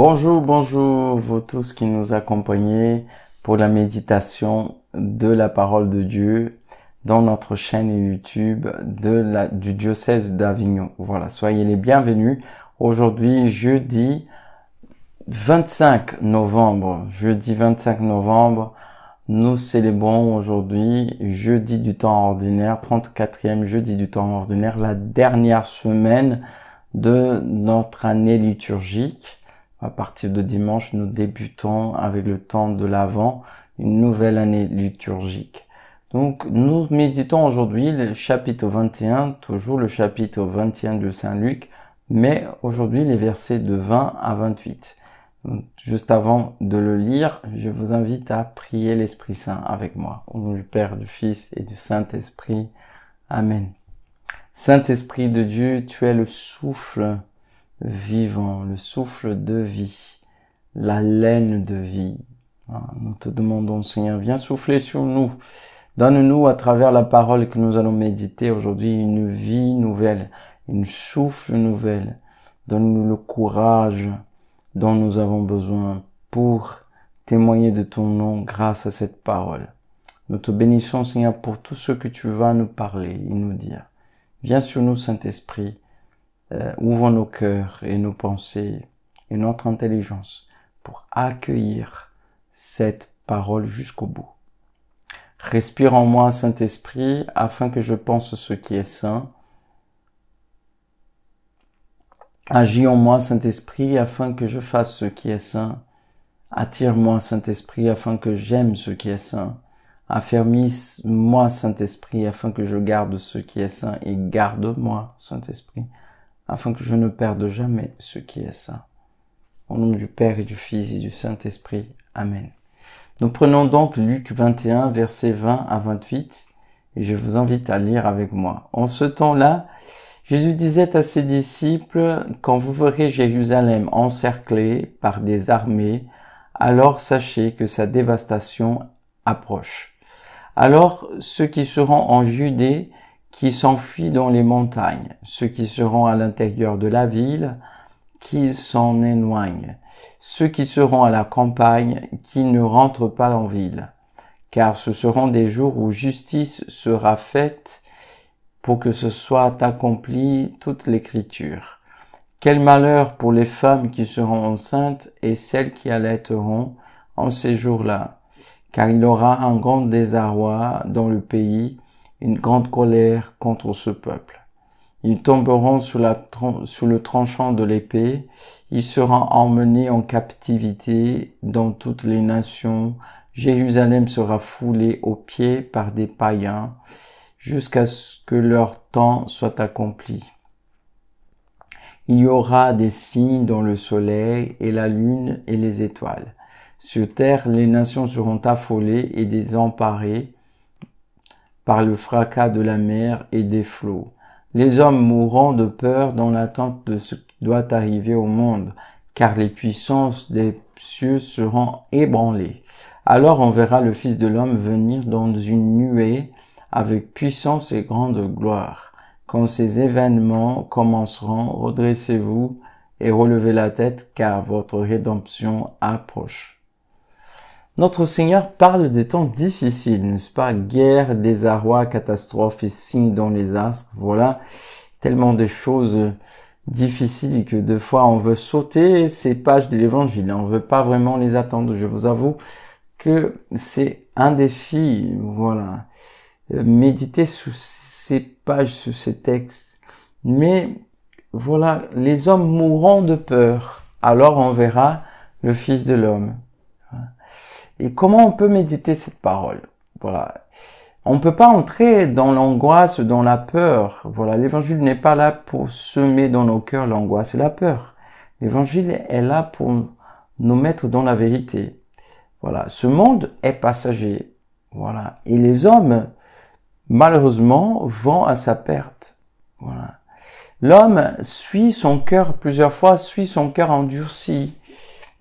Bonjour, bonjour, vous tous qui nous accompagnez pour la méditation de la parole de Dieu dans notre chaîne YouTube du diocèse d'Avignon. Voilà, soyez les bienvenus. Aujourd'hui, jeudi 25 novembre, jeudi 25 novembre, nous célébrons aujourd'hui, jeudi du temps ordinaire, 34e jeudi du temps ordinaire, la dernière semaine de notre année liturgique à partir de dimanche, nous débutons avec le temps de l'Avent, une nouvelle année liturgique. Donc nous méditons aujourd'hui le chapitre 21, toujours le chapitre 21 de Saint Luc, mais aujourd'hui les versets de 20 à 28. juste avant de le lire, je vous invite à prier l'Esprit Saint avec moi. Au nom du Père, du Fils et du Saint-Esprit. Amen. Saint-Esprit de Dieu, tu es le souffle vivant, le souffle de vie, la l'haleine de vie. Nous te demandons, Seigneur, viens souffler sur nous. Donne-nous à travers la parole que nous allons méditer aujourd'hui une vie nouvelle, une souffle nouvelle. Donne-nous le courage dont nous avons besoin pour témoigner de ton nom grâce à cette parole. Nous te bénissons Seigneur pour tout ce que tu vas nous parler et nous dire. Viens sur nous Saint-Esprit euh, ouvrons nos cœurs et nos pensées et notre intelligence pour accueillir cette parole jusqu'au bout. Respire en moi, Saint-Esprit, afin que je pense ce qui est saint. Agis en moi, Saint-Esprit, afin que je fasse ce qui est saint. Attire-moi, Saint-Esprit, afin que j'aime ce qui est saint. Affermisse moi Saint-Esprit, afin que je garde ce qui est saint, et garde-moi, Saint-Esprit, afin que je ne perde jamais ce qui est saint. Au nom du Père et du Fils et du Saint-Esprit. Amen. Nous prenons donc Luc 21, verset 20 à 28, et je vous invite à lire avec moi. En ce temps-là, Jésus disait à ses disciples, Quand vous verrez Jérusalem encerclée par des armées, alors sachez que sa dévastation approche. Alors ceux qui seront en Judée qui s'enfuit dans les montagnes, ceux qui seront à l'intérieur de la ville, qui s'en éloignent, ceux qui seront à la campagne, qui ne rentrent pas en ville, car ce seront des jours où justice sera faite pour que ce soit accompli toute l'écriture. Quel malheur pour les femmes qui seront enceintes et celles qui allaiteront en ces jours-là, car il y aura un grand désarroi dans le pays, une grande colère contre ce peuple. Ils tomberont sous, la, sous le tranchant de l'épée, ils seront emmenés en captivité dans toutes les nations, Jérusalem sera foulée aux pieds par des païens jusqu'à ce que leur temps soit accompli. Il y aura des signes dans le soleil et la lune et les étoiles. Sur terre, les nations seront affolées et désemparées par le fracas de la mer et des flots. Les hommes mourront de peur dans l'attente de ce qui doit arriver au monde, car les puissances des cieux seront ébranlées. Alors on verra le Fils de l'homme venir dans une nuée avec puissance et grande gloire. Quand ces événements commenceront, redressez-vous et relevez la tête, car votre rédemption approche. Notre Seigneur parle des temps difficiles, n'est-ce pas Guerre, désarroi, catastrophe et signes dans les astres. Voilà, tellement de choses difficiles que de fois on veut sauter ces pages de l'évangile. On veut pas vraiment les attendre. Je vous avoue que c'est un défi. Voilà. Euh, méditer sur ces pages, sur ces textes. Mais voilà, les hommes mourront de peur. Alors on verra le Fils de l'homme. Et comment on peut méditer cette parole Voilà. On ne peut pas entrer dans l'angoisse, dans la peur. Voilà, l'évangile n'est pas là pour semer dans nos cœurs l'angoisse et la peur. L'évangile est là pour nous mettre dans la vérité. Voilà, ce monde est passager. Voilà, et les hommes, malheureusement, vont à sa perte. Voilà. L'homme suit son cœur plusieurs fois, suit son cœur endurci.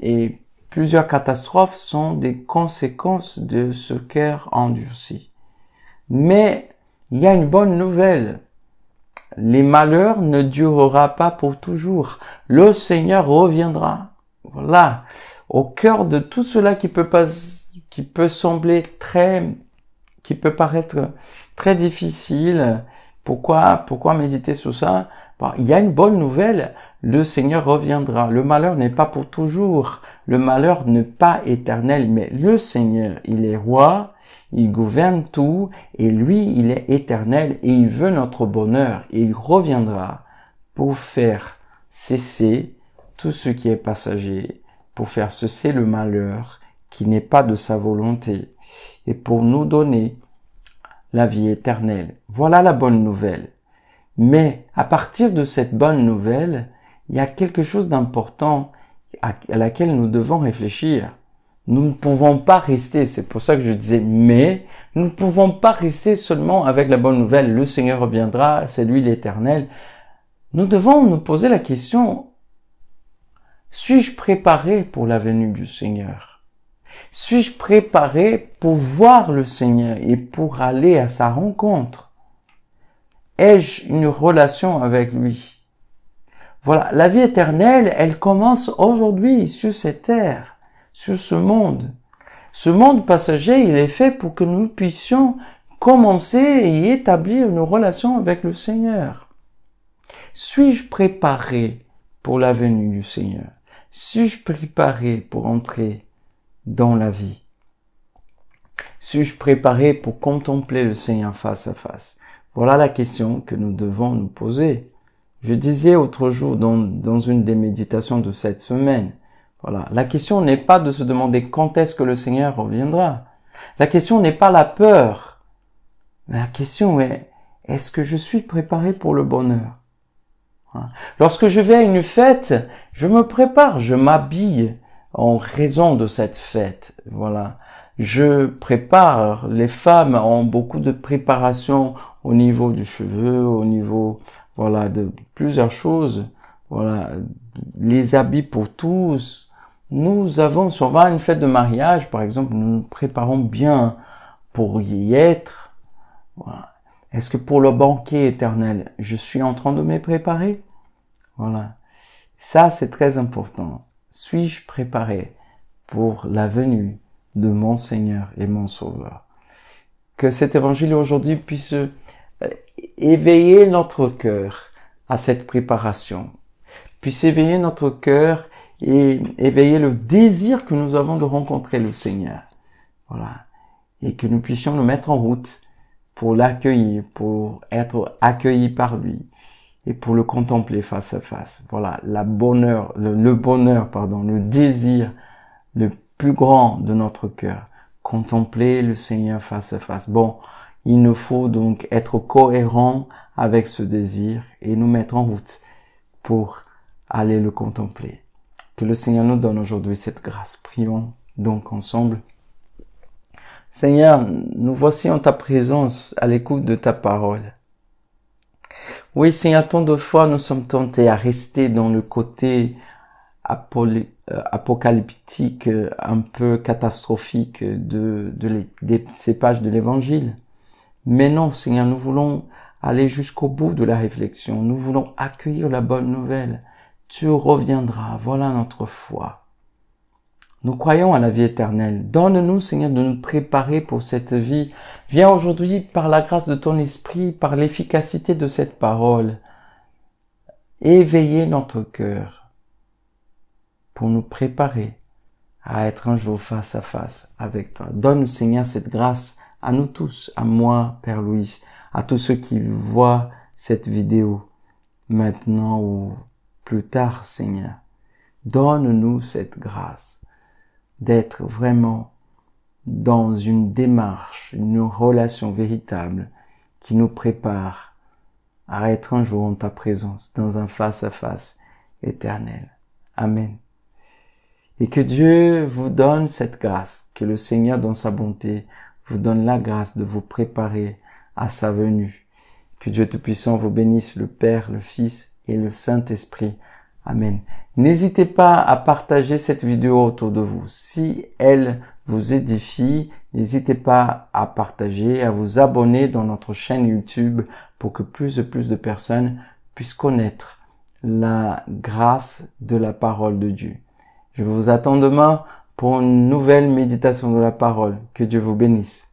Et Plusieurs catastrophes sont des conséquences de ce cœur endurci. Mais il y a une bonne nouvelle. Les malheurs ne durera pas pour toujours. Le Seigneur reviendra. Voilà. Au cœur de tout cela qui peut pas, qui peut sembler très, qui peut paraître très difficile. Pourquoi, pourquoi méditer sur ça? Bah, il y a une bonne nouvelle. Le Seigneur reviendra. Le malheur n'est pas pour toujours le malheur n'est pas éternel, mais le Seigneur, il est roi, il gouverne tout, et lui, il est éternel, et il veut notre bonheur, et il reviendra pour faire cesser tout ce qui est passager, pour faire cesser le malheur qui n'est pas de sa volonté, et pour nous donner la vie éternelle. Voilà la bonne nouvelle. Mais à partir de cette bonne nouvelle, il y a quelque chose d'important à, laquelle nous devons réfléchir. Nous ne pouvons pas rester, c'est pour ça que je disais mais, nous ne pouvons pas rester seulement avec la bonne nouvelle, le Seigneur reviendra, c'est lui l'éternel. Nous devons nous poser la question, suis-je préparé pour la venue du Seigneur Suis-je préparé pour voir le Seigneur et pour aller à sa rencontre Ai-je une relation avec lui voilà, la vie éternelle, elle commence aujourd'hui sur cette terre, sur ce monde. Ce monde passager, il est fait pour que nous puissions commencer et établir une relation avec le Seigneur. Suis-je préparé pour la venue du Seigneur Suis-je préparé pour entrer dans la vie suis-je préparé pour contempler le Seigneur face à face Voilà la question que nous devons nous poser. Je disais autre jour dans, dans une des méditations de cette semaine, voilà, la question n'est pas de se demander quand est-ce que le Seigneur reviendra. La question n'est pas la peur. mais La question est, est-ce que je suis préparé pour le bonheur hein? Lorsque je vais à une fête, je me prépare, je m'habille en raison de cette fête. Voilà. Je prépare. Les femmes ont beaucoup de préparation au niveau du cheveu, au niveau voilà, de plusieurs choses, voilà, les habits pour tous. Nous avons, si une fête de mariage, par exemple, nous nous préparons bien pour y être. Voilà. Est-ce que pour le banquet éternel, je suis en train de me préparer Voilà. Ça, c'est très important. Suis-je préparé pour la venue de mon Seigneur et mon Sauveur Que cet évangile aujourd'hui puisse euh, éveiller notre cœur à cette préparation, puisse éveiller notre cœur et éveiller le désir que nous avons de rencontrer le Seigneur. Voilà. Et que nous puissions nous mettre en route pour l'accueillir, pour être accueilli par lui et pour le contempler face à face. Voilà, la bonheur, le, le bonheur, pardon, le désir le plus grand de notre cœur. Contempler le Seigneur face à face. Bon, il nous faut donc être cohérent avec ce désir et nous mettre en route pour aller le contempler. Que le Seigneur nous donne aujourd'hui cette grâce. Prions donc ensemble. Seigneur, nous voici en ta présence à l'écoute de ta parole. Oui, Seigneur, tant de fois nous sommes tentés à rester dans le côté euh, apocalyptique, un peu catastrophique de, ces pages de l'évangile. Mais non, Seigneur, nous voulons aller jusqu'au bout de la réflexion. Nous voulons accueillir la bonne nouvelle. Tu reviendras. Voilà notre foi. Nous croyons à la vie éternelle. Donne-nous, Seigneur, de nous préparer pour cette vie. Viens aujourd'hui par la grâce de ton esprit, par l'efficacité de cette parole. Éveiller notre cœur pour nous préparer à être un jour face à face avec toi. Donne, Seigneur, cette grâce à nous tous, à moi, Père Louis, à tous ceux qui voient cette vidéo, maintenant ou plus tard, Seigneur. Donne-nous cette grâce d'être vraiment dans une démarche, une relation véritable qui nous prépare à être un jour en ta présence, dans un face-à-face -face éternel. Amen. Et que Dieu vous donne cette grâce, que le Seigneur dans sa bonté donne la grâce de vous préparer à sa venue. Que Dieu Tout-Puissant vous bénisse, le Père, le Fils et le Saint-Esprit. Amen. N'hésitez pas à partager cette vidéo autour de vous. Si elle vous édifie, n'hésitez pas à partager, à vous abonner dans notre chaîne YouTube pour que plus et plus de personnes puissent connaître la grâce de la parole de Dieu. Je vous attends demain pour une nouvelle méditation de la parole. Que Dieu vous bénisse.